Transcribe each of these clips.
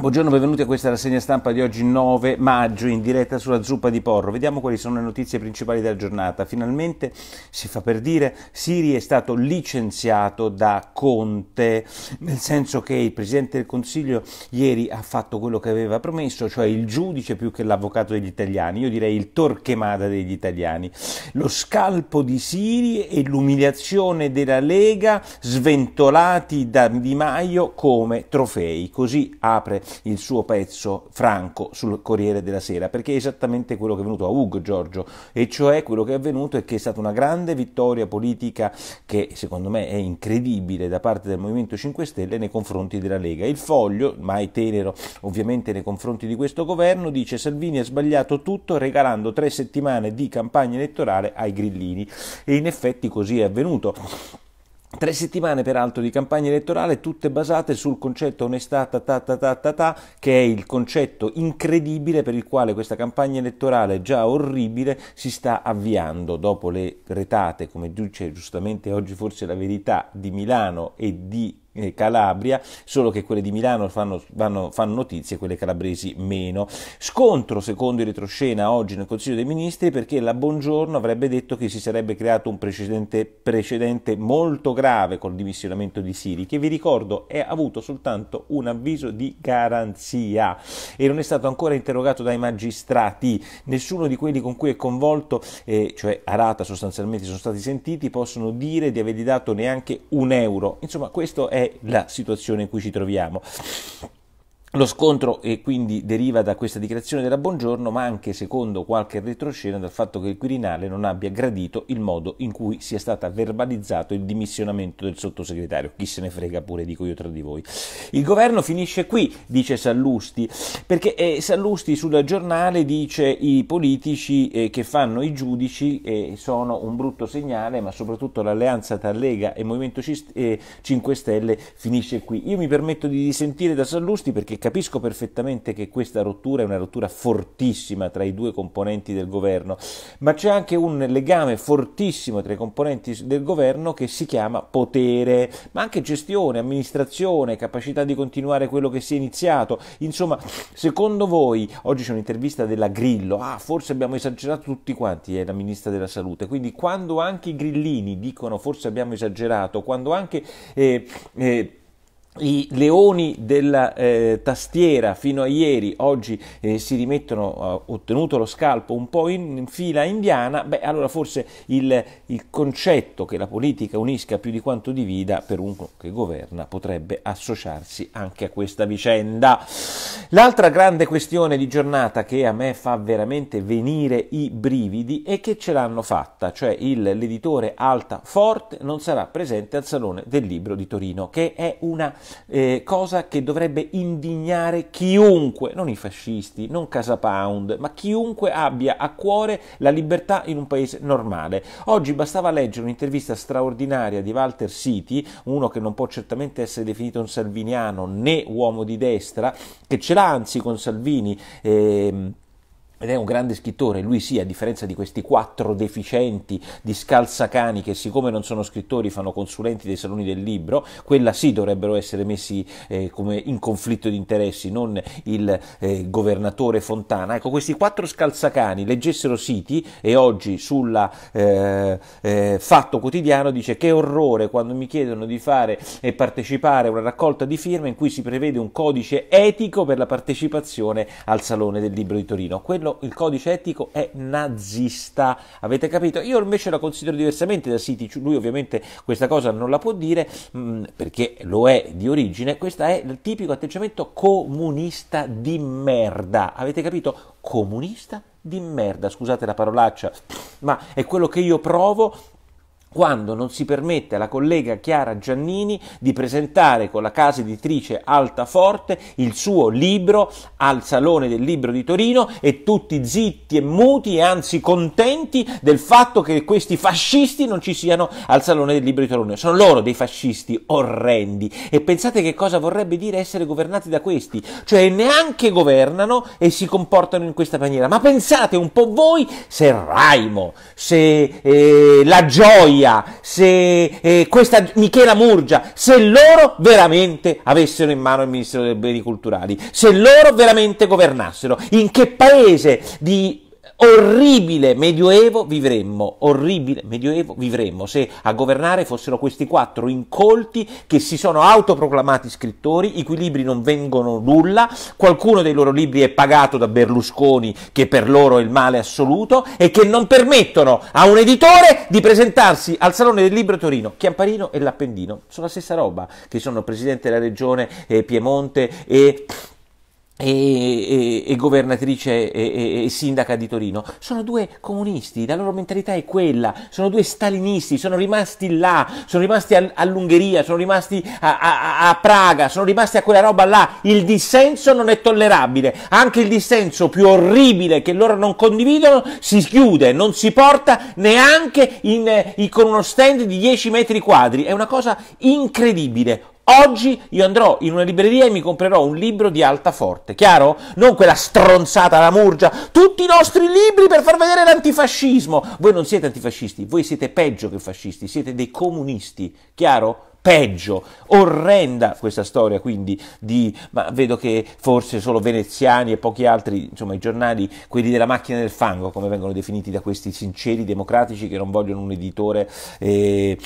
Buongiorno, benvenuti a questa rassegna stampa di oggi 9 maggio in diretta sulla zuppa di Porro. Vediamo quali sono le notizie principali della giornata. Finalmente, si fa per dire, Siri è stato licenziato da Conte, nel senso che il Presidente del Consiglio ieri ha fatto quello che aveva promesso, cioè il giudice più che l'avvocato degli italiani, io direi il torchemada degli italiani. Lo scalpo di Siri e l'umiliazione della Lega sventolati da Di Maio come trofei. Così apre il suo pezzo franco sul Corriere della Sera, perché è esattamente quello che è venuto a Ugo Giorgio, e cioè quello che è avvenuto è che è stata una grande vittoria politica che secondo me è incredibile da parte del Movimento 5 Stelle nei confronti della Lega. Il foglio, mai tenero ovviamente nei confronti di questo governo, dice Salvini ha sbagliato tutto regalando tre settimane di campagna elettorale ai grillini e in effetti così è avvenuto. Tre settimane peraltro di campagna elettorale, tutte basate sul concetto onestà, ta, ta, ta, ta, ta, ta, che è il concetto incredibile per il quale questa campagna elettorale già orribile si sta avviando dopo le retate, come dice giustamente oggi forse la verità, di Milano e di Calabria, solo che quelle di Milano fanno, vanno, fanno notizie, quelle calabresi meno. Scontro, secondo il retroscena, oggi nel Consiglio dei Ministri perché la Bongiorno avrebbe detto che si sarebbe creato un precedente, precedente molto grave col dimissionamento di Siri, che vi ricordo è avuto soltanto un avviso di garanzia e non è stato ancora interrogato dai magistrati. Nessuno di quelli con cui è convolto, eh, cioè Arata sostanzialmente, sono stati sentiti, possono dire di avergli dato neanche un euro. Insomma, questo è è la situazione in cui ci troviamo. Lo scontro eh, quindi deriva da questa dichiarazione della Buongiorno, ma anche secondo qualche retroscena dal fatto che il Quirinale non abbia gradito il modo in cui sia stato verbalizzato il dimissionamento del sottosegretario. Chi se ne frega pure, dico io tra di voi. Il governo finisce qui, dice Sallusti, perché eh, Sallusti sul giornale dice i politici eh, che fanno i giudici eh, sono un brutto segnale, ma soprattutto l'alleanza tra Lega e Movimento 5 eh, Stelle finisce qui. Io mi permetto di dissentire da Sallusti perché capisco perfettamente che questa rottura è una rottura fortissima tra i due componenti del governo, ma c'è anche un legame fortissimo tra i componenti del governo che si chiama potere, ma anche gestione, amministrazione, capacità di continuare quello che si è iniziato. Insomma, secondo voi, oggi c'è un'intervista della Grillo, ah, forse abbiamo esagerato tutti quanti, è la ministra della salute, quindi quando anche i grillini dicono forse abbiamo esagerato, quando anche... Eh, eh, i leoni della eh, tastiera fino a ieri oggi eh, si rimettono, eh, ottenuto lo scalpo un po' in, in fila indiana, beh allora forse il, il, concetto che la politica unisca più di quanto divida per uno che governa potrebbe associarsi anche a questa vicenda. L'altra grande questione di giornata che a me fa veramente venire i brividi è che ce l'hanno fatta, cioè il, l'editore Alta Forte non sarà presente al Salone del Libro di Torino, che è una eh, cosa che dovrebbe indignare chiunque, non i fascisti, non Casa Pound, ma chiunque abbia a cuore la libertà in un paese normale. Oggi bastava leggere un'intervista straordinaria di Walter Siti, uno che non può certamente essere definito un salviniano né uomo di destra, che ce l'ha anzi con Salvini. Eh, ed è un grande scrittore, lui sì, a differenza di questi quattro deficienti di scalzacani che siccome non sono scrittori fanno consulenti dei saloni del libro, quella sì dovrebbero essere messi eh, in conflitto di interessi, non il eh, governatore Fontana. Ecco, questi quattro scalzacani leggessero Siti e oggi sul eh, eh, Fatto Quotidiano dice che orrore quando mi chiedono di fare e partecipare a una raccolta di firme in cui si prevede un codice etico per la partecipazione al Salone del Libro di Torino. Quello italiano il codice etico è nazista. Avete capito? Io invece la considero diversamente da Siti, lui ovviamente questa cosa non la può dire mm, perché lo è di origine, questo è il tipico atteggiamento comunista di merda. Avete capito? Comunista di merda, scusate la parolaccia, ma è quello che io provo quando non si permette alla collega Chiara Giannini di presentare con la casa editrice Altaforte il suo libro al Salone del Libro di Torino e tutti zitti e muti e anzi contenti del fatto che questi fascisti non ci siano al Salone del Libro di Torino. Sono loro dei fascisti orrendi e pensate che cosa vorrebbe dire essere governati da questi, cioè neanche governano e si comportano in questa maniera. Ma pensate un po' voi se Raimo, se eh, la Gioia Noia, se eh, questa Michela Murgia, se loro veramente avessero in mano il Ministero dei Beni Culturali, se loro veramente governassero, in che paese di orribile medioevo vivremmo, orribile medioevo vivremmo se a governare fossero questi quattro incolti che si sono autoproclamati scrittori, i cui libri non vengono nulla, qualcuno dei loro libri è pagato da Berlusconi che per loro è il male assoluto e che non permettono a un editore di presentarsi al Salone del Libro Torino. Chiamparino e l'Appendino sono la stessa roba, che sono Presidente della Regione eh, Piemonte e e, e, e, governatrice e, e, sindaca di Torino, sono due comunisti, la loro mentalità è quella, sono due stalinisti, sono rimasti là, sono rimasti a, all'Ungheria, sono rimasti a, a, a, Praga, sono rimasti a quella roba là, il dissenso non è tollerabile, anche il dissenso più orribile che loro non condividono si chiude, non si porta neanche in, eh, in, con uno stand di 10 metri quadri, è una cosa incredibile, Oggi io andrò in una libreria e mi comprerò un libro di alta forte, chiaro? Non quella stronzata la murgia, tutti i nostri libri per far vedere l'antifascismo. Voi non siete antifascisti, voi siete peggio che fascisti, siete dei comunisti, chiaro? peggio, orrenda questa storia quindi di, ma vedo che forse solo veneziani e pochi altri, insomma i giornali, quelli della macchina del fango, come vengono definiti da questi sinceri democratici che non vogliono un editore eh,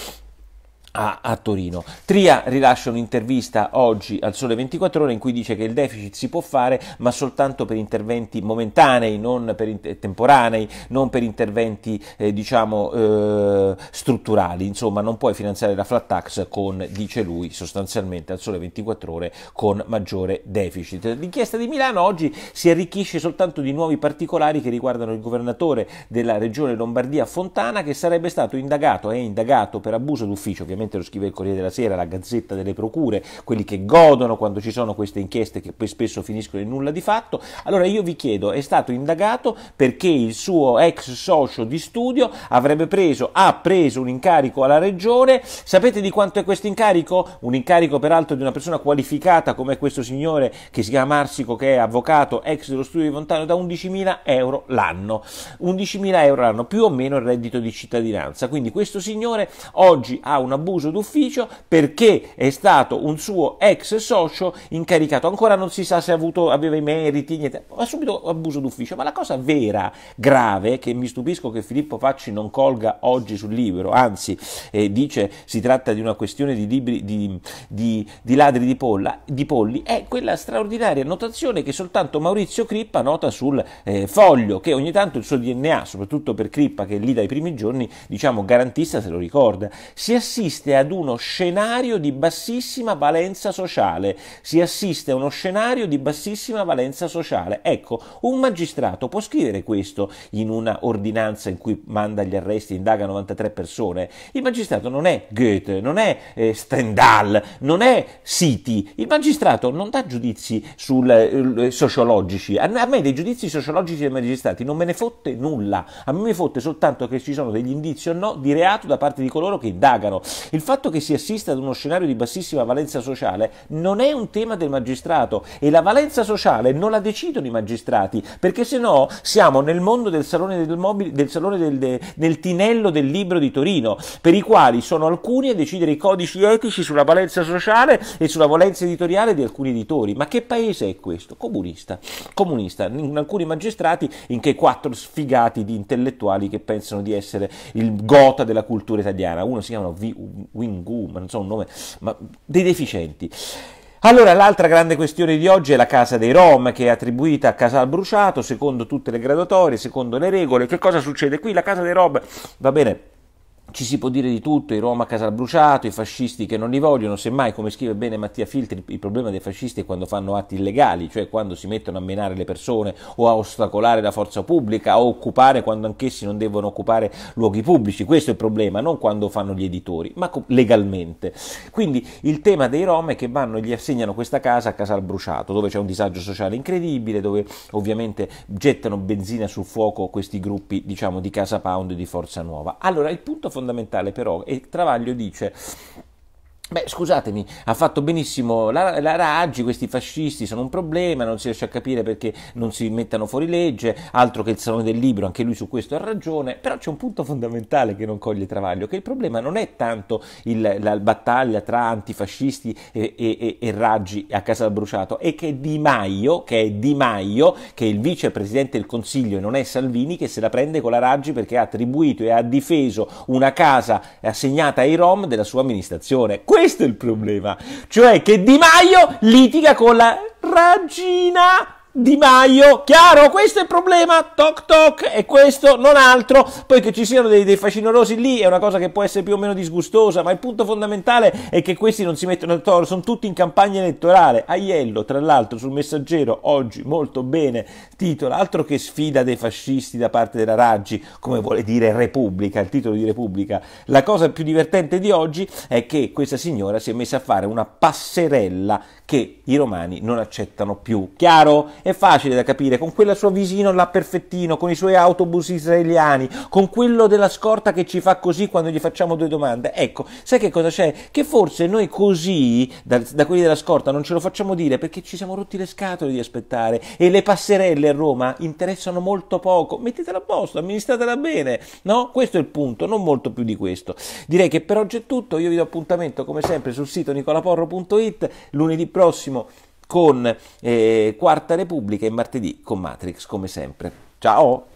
a, a, Torino. Tria rilascia un'intervista oggi al Sole 24 Ore in cui dice che il deficit si può fare ma soltanto per interventi momentanei, non per in- temporanei, non per interventi eh, diciamo eh, strutturali, insomma non puoi finanziare la flat tax con, dice lui, sostanzialmente al Sole 24 Ore con maggiore deficit. L'inchiesta di Milano oggi si arricchisce soltanto di nuovi particolari che riguardano il governatore della regione Lombardia Fontana che sarebbe stato indagato e indagato per abuso d'ufficio ovviamente recentemente lo scrive il Corriere della Sera, la Gazzetta delle Procure, quelli che godono quando ci sono queste inchieste che poi spesso finiscono in nulla di fatto. Allora io vi chiedo, è stato indagato perché il suo ex socio di studio avrebbe preso, ha preso un incarico alla Regione, sapete di quanto è questo incarico? Un incarico peraltro di una persona qualificata come questo signore che si chiama Marsico, che è avvocato, ex dello studio di Fontano, da 11.000 euro l'anno. 11.000 euro l'anno, più o meno il reddito di cittadinanza. Quindi questo signore oggi ha un abuso abuso d'ufficio perché è stato un suo ex socio incaricato. Ancora non si sa se avuto, aveva i meriti, niente, ma subito abuso d'ufficio. Ma la cosa vera, grave, che mi stupisco che Filippo Facci non colga oggi sul libro, anzi eh, dice si tratta di una questione di, libri, di, di, di ladri di, polla, di polli, è quella straordinaria notazione che soltanto Maurizio Crippa nota sul eh, foglio, che ogni tanto il suo DNA, soprattutto per Crippa che è lì dai primi giorni, diciamo garantista se lo ricorda. Si assiste assiste ad uno scenario di bassissima valenza sociale, si assiste a uno scenario di bassissima valenza sociale. Ecco, un magistrato può scrivere questo in una ordinanza in cui manda gli arresti, e indaga 93 persone. Il magistrato non è Goethe, non è eh, Stendhal, non è City. Il magistrato non dà giudizi sul, eh, sociologici. A, a me dei giudizi sociologici dei magistrati non me ne fotte nulla. A me mi fotte soltanto che ci sono degli indizi o no di reato da parte di coloro che indagano. Il fatto che si assista ad uno scenario di bassissima valenza sociale non è un tema del magistrato e la valenza sociale non la decidono i magistrati, perché se no siamo nel mondo del salone del mobile, del salone del, de, del tinello del libro di Torino, per i quali sono alcuni a decidere i codici etici sulla valenza sociale e sulla valenza editoriale di alcuni editori. Ma che paese è questo? Comunista. Comunista, in alcuni magistrati, in che quattro sfigati di intellettuali che pensano di essere il gota della cultura italiana. Uno si chiama v, Wingu, ma non so un nome, ma dei deficienti. Allora, l'altra grande questione di oggi è la casa dei Rom, che è attribuita a Casal Bruciato, secondo tutte le graduatorie, secondo le regole. Che cosa succede qui? La casa dei Rom, va bene, ci si può dire di tutto, i Roma a Casal Bruciato, i fascisti che non li vogliono, semmai come scrive bene Mattia Filtri, il problema dei fascisti è quando fanno atti illegali, cioè quando si mettono a menare le persone o a ostacolare la forza pubblica o occupare quando anch'essi non devono occupare luoghi pubblici, questo è il problema, non quando fanno gli editori, ma legalmente. Quindi il tema dei Roma è che vanno e gli assegnano questa casa a Casal Bruciato, dove c'è un disagio sociale incredibile, dove ovviamente gettano benzina sul fuoco questi gruppi diciamo, di Casa Pound e di Forza Nuova. Allora il punto fondamentale fondamentale però, e Travaglio dice Beh, scusatemi, ha fatto benissimo la, la, Raggi, questi fascisti sono un problema, non si riesce a capire perché non si mettano fuori legge, altro che il Salone del Libro, anche lui su questo ha ragione, però c'è un punto fondamentale che non coglie Travaglio, che il problema non è tanto il, la battaglia tra antifascisti e, e, e, Raggi a Casa del Bruciato, è che Di Maio, che è Di Maio, che è il vicepresidente del Consiglio e non è Salvini, che se la prende con la Raggi perché ha attribuito e ha difeso una casa assegnata ai Rom della sua amministrazione questo è il problema. Cioè che Di Maio litiga con la Raggina di Maio, chiaro, questo è il problema, toc toc, e questo non altro, poi che ci siano dei, dei fascinorosi lì è una cosa che può essere più o meno disgustosa, ma il punto fondamentale è che questi non si mettono toro, sono tutti in campagna elettorale. Aiello, tra l'altro, sul messaggero oggi molto bene titola, altro che sfida dei fascisti da parte della Raggi, come vuole dire Repubblica, il titolo di Repubblica. La cosa più divertente di oggi è che questa signora si è messa a fare una passerella che i romani non accettano più, chiaro? è facile da capire, con quel suo visino là perfettino, con i suoi autobus israeliani, con quello della scorta che ci fa così quando gli facciamo due domande. Ecco, sai che cosa c'è? Che forse noi così, da, da quelli della scorta, non ce lo facciamo dire perché ci siamo rotti le scatole di aspettare e le passerelle a Roma interessano molto poco. Mettetela a posto, amministratela bene, no? Questo è il punto, non molto più di questo. Direi che per oggi è tutto, io vi do appuntamento come sempre sul sito nicolaporro.it lunedì prossimo con eh, Quarta Repubblica e martedì con Matrix come sempre. Ciao!